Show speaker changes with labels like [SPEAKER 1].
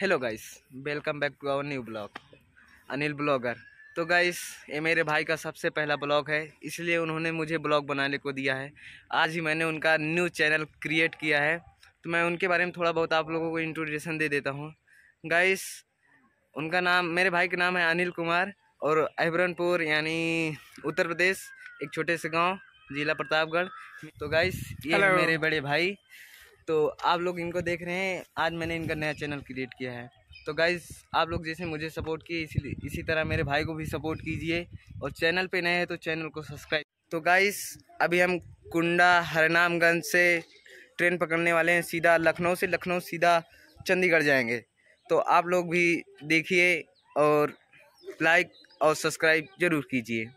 [SPEAKER 1] hello guys welcome back to our new blog Anil blogger तो guys ये मेरे भाई का सबसे पहला ब्लॉग है इसलिए उन्होंने मुझे ब्लॉग बनाने को दिया है आज ही मैंने उनका न्यू चैनल क्रिएट किया है तो मैं उनके बारे में थोड़ा बहुत आप लोगों को इंट्रोडक्शन दे देता हूँ गाइस उनका नाम मेरे भाई का नाम है अनिल कुमार और अहबरनपुर यानी उत्तर प्रदेश एक छोटे से गाँव जिला प्रतापगढ़ तो गाइस ये मेरे बड़े भाई तो आप लोग इनको देख रहे हैं आज मैंने इनका नया चैनल क्रिएट किया है तो गाइज आप लोग जैसे मुझे सपोर्ट किए इसी इसी तरह मेरे भाई को भी सपोर्ट कीजिए और चैनल पे नए हैं तो चैनल को सब्सक्राइब तो गाइस अभी हम कुंडा हरनामगंज से ट्रेन पकड़ने वाले हैं सीधा लखनऊ से लखनऊ सीधा चंडीगढ़ जाएंगे तो आप लोग भी देखिए और लाइक और सब्सक्राइब ज़रूर कीजिए